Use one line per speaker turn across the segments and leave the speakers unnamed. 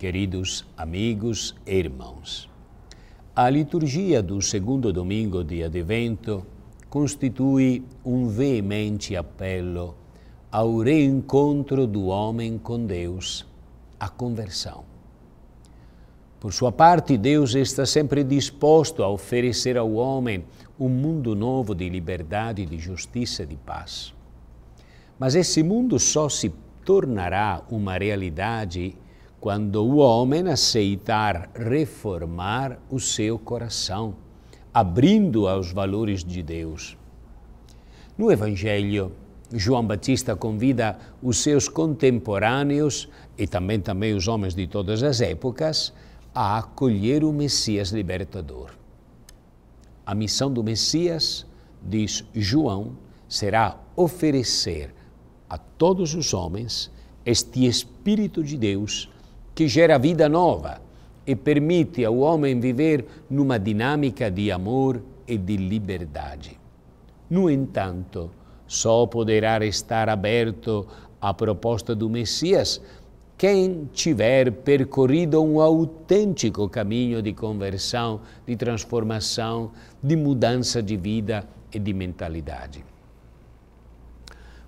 Queridos amigos e irmãos, a liturgia do segundo domingo de Advento constitui um veemente apelo ao reencontro do homem com Deus, a conversão. Por sua parte, Deus está sempre disposto a oferecer ao homem um mundo novo de liberdade, de justiça e de paz. Mas esse mundo só se tornará uma realidade quando o homem aceitar reformar o seu coração, abrindo aos valores de Deus. No Evangelho, João Batista convida os seus contemporâneos e também também os homens de todas as épocas a acolher o Messias libertador. A missão do Messias, diz João, será oferecer a todos os homens este espírito de Deus que gera vida nova e permite ao homem viver numa dinâmica de amor e de liberdade. No entanto, só poderá estar aberto à proposta do Messias quem tiver percorrido um autêntico caminho de conversão, de transformação, de mudança de vida e de mentalidade.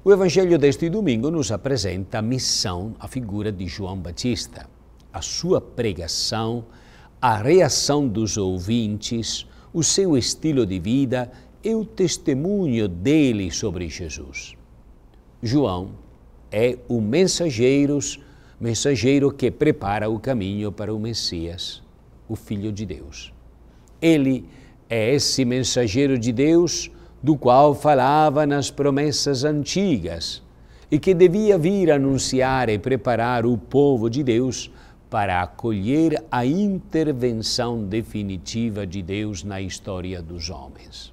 O Evangelho deste domingo nos apresenta a missão, a figura de João Batista a sua pregação, a reação dos ouvintes, o seu estilo de vida e o testemunho dele sobre Jesus. João é o mensageiro, mensageiro que prepara o caminho para o Messias, o Filho de Deus. Ele é esse mensageiro de Deus do qual falava nas promessas antigas e que devia vir anunciar e preparar o povo de Deus para acolher a intervenção definitiva de Deus na história dos homens.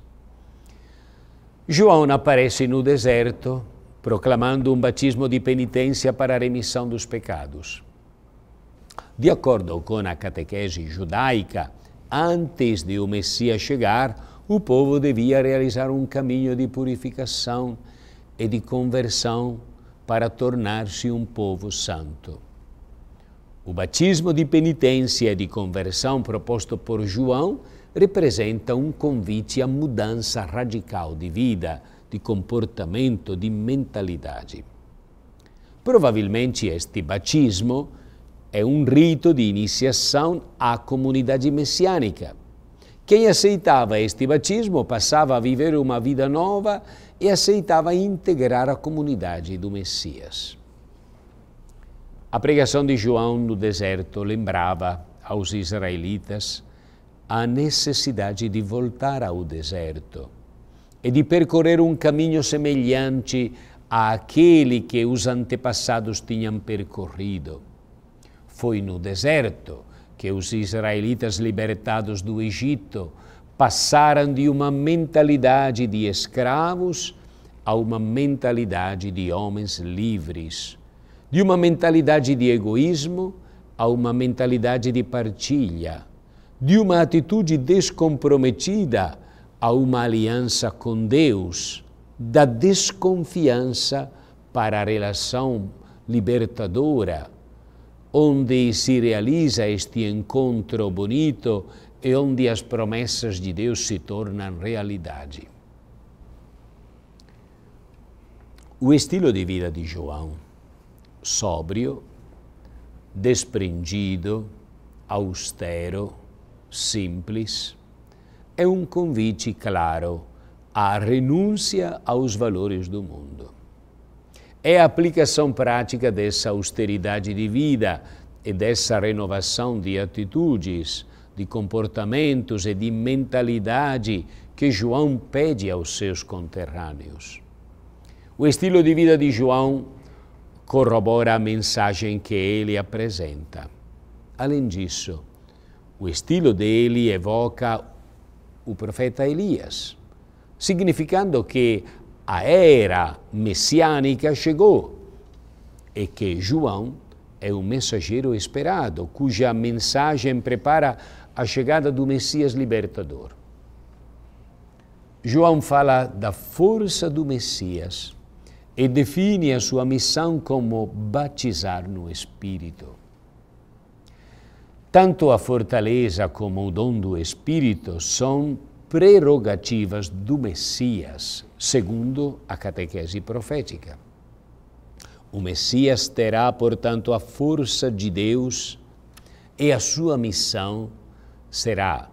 João aparece no deserto, proclamando um batismo de penitência para a remissão dos pecados. De acordo com a catequese judaica, antes de o Messias chegar, o povo devia realizar um caminho de purificação e de conversão para tornar-se um povo santo. O batismo de penitência e de conversão proposto por João representa um convite à mudança radical de vida, de comportamento, de mentalidade. Provavelmente este batismo é um rito de iniciação à comunidade messiânica. Quem aceitava este batismo passava a viver uma vida nova e aceitava integrar a comunidade do Messias. A pregação de João no deserto lembrava aos israelitas a necessidade de voltar ao deserto e de percorrer um caminho semelhante àquele que os antepassados tinham percorrido. Foi no deserto que os israelitas libertados do Egito passaram de uma mentalidade de escravos a uma mentalidade de homens livres de uma mentalidade de egoísmo a uma mentalidade de partilha, de uma atitude descomprometida a uma aliança com Deus, da desconfiança para a relação libertadora, onde se realiza este encontro bonito e onde as promessas de Deus se tornam realidade. O estilo de vida de João sóbrio, desprendido, austero, simples, é um convite claro à renúncia aos valores do mundo. É a aplicação prática dessa austeridade de vida e dessa renovação de atitudes, de comportamentos e de mentalidade que João pede aos seus conterrâneos. O estilo de vida de João corrobora a mensagem que ele apresenta. Além disso, o estilo dele evoca o profeta Elias, significando que a era messiânica chegou e que João é o mensageiro esperado, cuja mensagem prepara a chegada do Messias libertador. João fala da força do Messias e define a sua missão como batizar no Espírito. Tanto a fortaleza como o dom do Espírito são prerrogativas do Messias, segundo a catequese profética. O Messias terá, portanto, a força de Deus e a sua missão será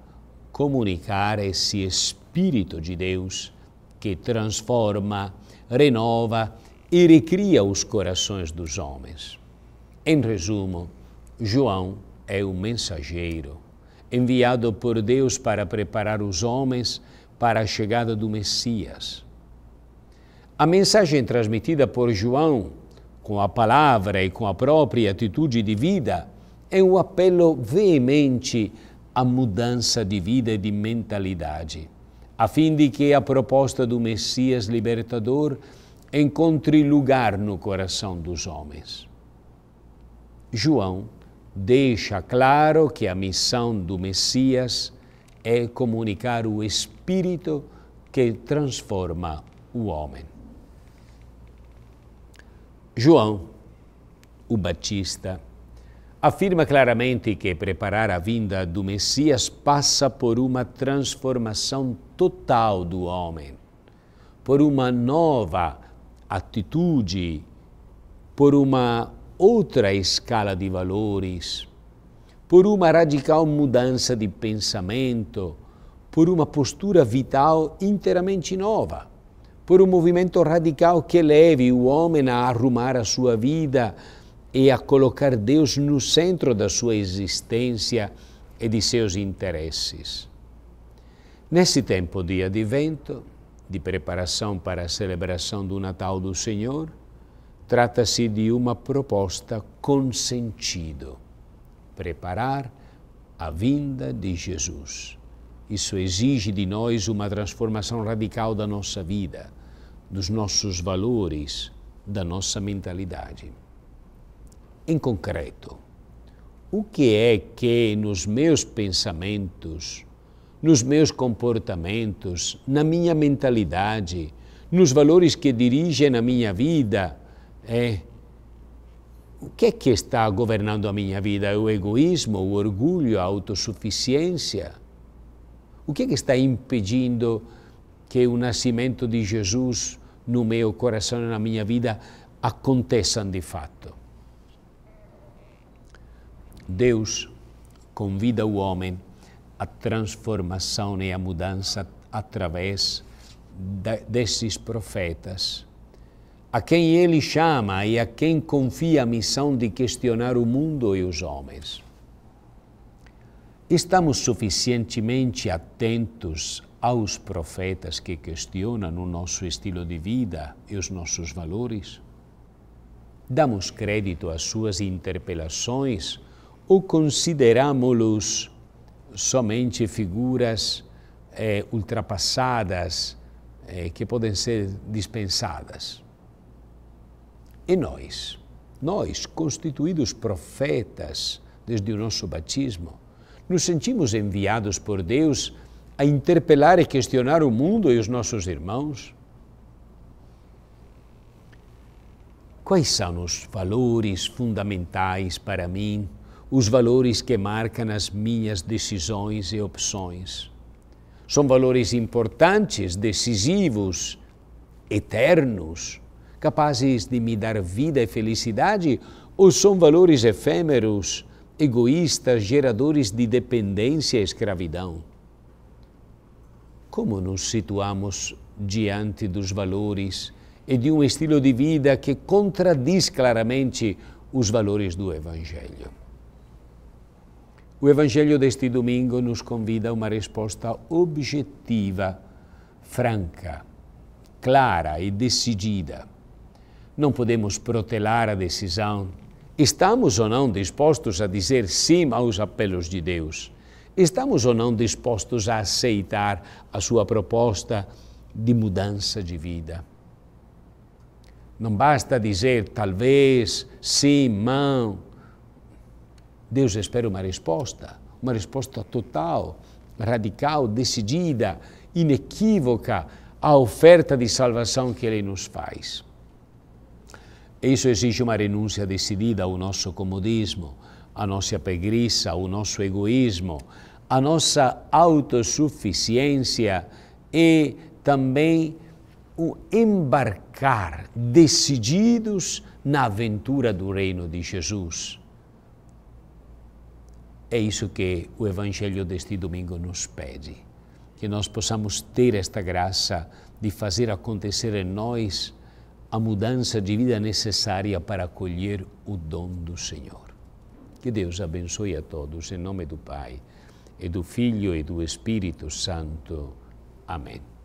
comunicar esse Espírito de Deus que transforma, renova e recria os corações dos homens. Em resumo, João é o mensageiro enviado por Deus para preparar os homens para a chegada do Messias. A mensagem transmitida por João, com a palavra e com a própria atitude de vida, é um apelo veemente à mudança de vida e de mentalidade a fim de que a proposta do Messias libertador encontre lugar no coração dos homens. João deixa claro que a missão do Messias é comunicar o Espírito que transforma o homem. João, o Batista, afirma claramente que preparar a vinda do Messias passa por uma transformação total do homem, por uma nova atitude, por uma outra escala de valores, por uma radical mudança de pensamento, por uma postura vital inteiramente nova, por um movimento radical que leve o homem a arrumar a sua vida e a colocar Deus no centro da sua existência e de seus interesses. Nesse tempo de advento, de preparação para a celebração do Natal do Senhor, trata-se de uma proposta com sentido: preparar a vinda de Jesus. Isso exige de nós uma transformação radical da nossa vida, dos nossos valores, da nossa mentalidade em concreto, o que é que nos meus pensamentos, nos meus comportamentos, na minha mentalidade, nos valores que dirigem a minha vida, é o que é que está governando a minha vida? É o egoísmo, o orgulho, a autossuficiência? O que é que está impedindo que o nascimento de Jesus no meu coração e na minha vida aconteçam de fato? Deus convida o homem à transformação e à mudança através de, desses profetas, a quem ele chama e a quem confia a missão de questionar o mundo e os homens. Estamos suficientemente atentos aos profetas que questionam o nosso estilo de vida e os nossos valores? Damos crédito às suas interpelações ou considerámo-los somente figuras eh, ultrapassadas eh, que podem ser dispensadas? E nós? Nós, constituídos profetas desde o nosso batismo, nos sentimos enviados por Deus a interpelar e questionar o mundo e os nossos irmãos? Quais são os valores fundamentais para mim os valores que marcam as minhas decisões e opções. São valores importantes, decisivos, eternos, capazes de me dar vida e felicidade, ou são valores efêmeros, egoístas, geradores de dependência e escravidão? Como nos situamos diante dos valores e de um estilo de vida que contradiz claramente os valores do Evangelho? O Evangelho deste domingo nos convida a uma resposta objetiva, franca, clara e decidida. Não podemos protelar a decisão. Estamos ou não dispostos a dizer sim aos apelos de Deus? Estamos ou não dispostos a aceitar a sua proposta de mudança de vida? Não basta dizer talvez, sim, não Deus espera uma resposta, uma resposta total, radical, decidida, inequívoca à oferta de salvação que Ele nos faz. Isso exige uma renúncia decidida ao nosso comodismo, à nossa preguiça, ao nosso egoísmo, à nossa autossuficiência e também o embarcar decididos na aventura do reino de Jesus. É isso que o Evangelho deste domingo nos pede. Que nós possamos ter esta graça de fazer acontecer em nós a mudança de vida necessária para acolher o dom do Senhor. Que Deus abençoe a todos, em nome do Pai, e do Filho e do Espírito Santo. Amém.